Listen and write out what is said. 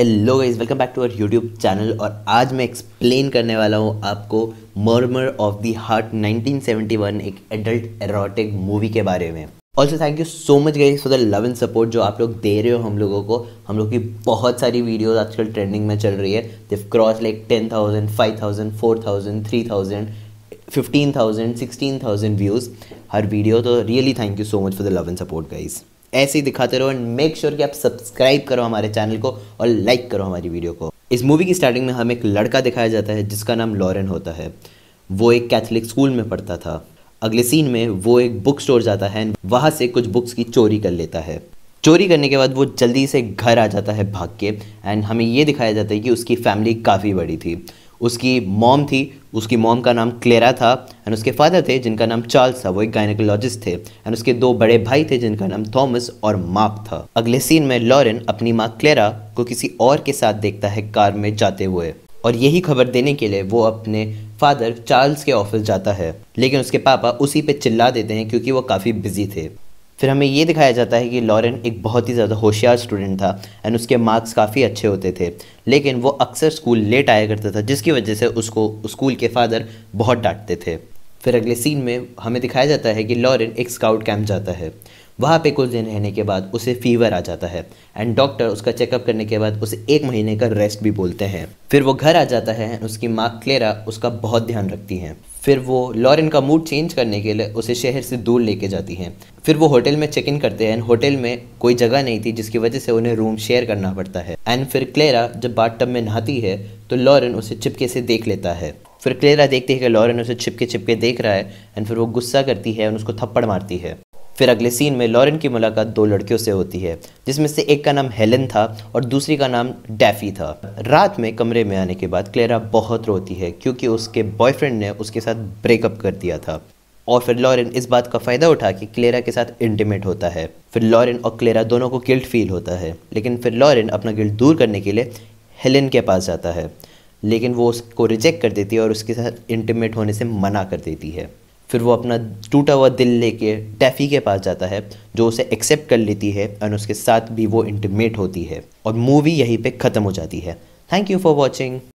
hello guys welcome back to our YouTube channel और आज मैं एक्सप्लेन करने वाला हूँ आपको मर्मर ऑफ द हार्ट 1971 एक एडल्ट एरोटिक मूवी के बारे में also thank you so much guys for the love and support जो आप लोग दे रहे हो हम लोगों को हम लोग की बहुत सारी वीडियोस आजकल ट्रेंडिंग में चल रही है दिव cross like ten thousand five thousand four thousand three thousand fifteen thousand sixteen thousand views हर वीडियो तो really thank you so much for the love and support guys ऐसे ही दिखाते रहो एंड मेक श्योर कि आप सब्सक्राइब करो हमारे चैनल को और लाइक करो हमारी वीडियो को इस मूवी की स्टार्टिंग में हमें एक लड़का दिखाया जाता है जिसका नाम लॉरेन होता है वो एक कैथलिक स्कूल में पढ़ता था अगले सीन में वो एक बुक स्टोर जाता है वहाँ से कुछ बुक्स की चोरी कर लेता है चोरी करने के बाद वो जल्दी से घर आ जाता है भाग के एंड हमें ये दिखाया जाता है कि उसकी फैमिली काफ़ी बड़ी थी उसकी मॉम थी उसकी मॉम का नाम क्लेरा था एंड उसके फादर थे जिनका नाम चार्ल्स था वो एक गायनिकोलॉजिस्ट थे एंड उसके दो बड़े भाई थे जिनका नाम थॉमस और मार्क था अगले सीन में लॉरेन अपनी माँ क्लेरा को किसी और के साथ देखता है कार में जाते हुए और यही खबर देने के लिए वो अपने फादर चार्ल्स के ऑफिस जाता है लेकिन उसके पापा उसी पे चिल्ला देते हैं क्योंकि वो काफ़ी बिजी थे फिर हमें ये दिखाया जाता है कि लॉरेन एक बहुत ही ज़्यादा होशियार स्टूडेंट था एंड उसके मार्क्स काफ़ी अच्छे होते थे लेकिन वो अक्सर स्कूल लेट आया करता था जिसकी वजह से उसको स्कूल के फादर बहुत डांटते थे फिर अगले सीन में हमें दिखाया जाता है कि लॉरेन एक स्काउट कैंप जाता है वहाँ पे कुछ दिन रहने के बाद उसे फीवर आ जाता है एंड डॉक्टर उसका चेकअप करने के बाद उसे एक महीने का रेस्ट भी बोलते हैं फिर वो घर आ जाता है उसकी माँ क्लेरा उसका बहुत ध्यान रखती हैं फिर वो लॉरेन का मूड चेंज करने के लिए उसे शहर से दूर लेके जाती हैं फिर वो होटल में चेक इन करते हैं होटल में कोई जगह नहीं थी जिसकी वजह से उन्हें रूम शेयर करना पड़ता है एंड फिर क्लेरा जब बाथ में नहाती है तो लॉरेन उसे चिपके से देख लेता है फिर क्लेरा देखती है कि लॉरेन उसे छिपके चिपके देख रहा है एंड फिर वो गुस्सा करती है और उसको थप्पड़ मारती है फिर अगले सीन में लॉरेन की मुलाकात दो लड़कियों से होती है जिसमें से एक का नाम हेलन था और दूसरी का नाम डैफी था रात में कमरे में आने के बाद क्लेरा बहुत रोती है क्योंकि उसके बॉयफ्रेंड ने उसके साथ ब्रेकअप कर दिया था और फिर लॉरेन इस बात का फ़ायदा उठा कि क्लेरा के साथ इंटीमेट होता है फिर लॉरेन और क्लेरा दोनों को गिल्ट फील होता है लेकिन फिर लॉरेन अपना गिल्ट दूर करने के लिए हेलेन के पास जाता है लेकिन वो उसको रिजेक्ट कर देती है और उसके साथ इंटीमेट होने से मना कर देती है फिर वो अपना टूटा हुआ दिल लेके टैफ़ी के पास जाता है जो उसे एक्सेप्ट कर लेती है एंड उसके साथ भी वो इंटीमेट होती है और मूवी यहीं पे ख़त्म हो जाती है थैंक यू फॉर वॉचिंग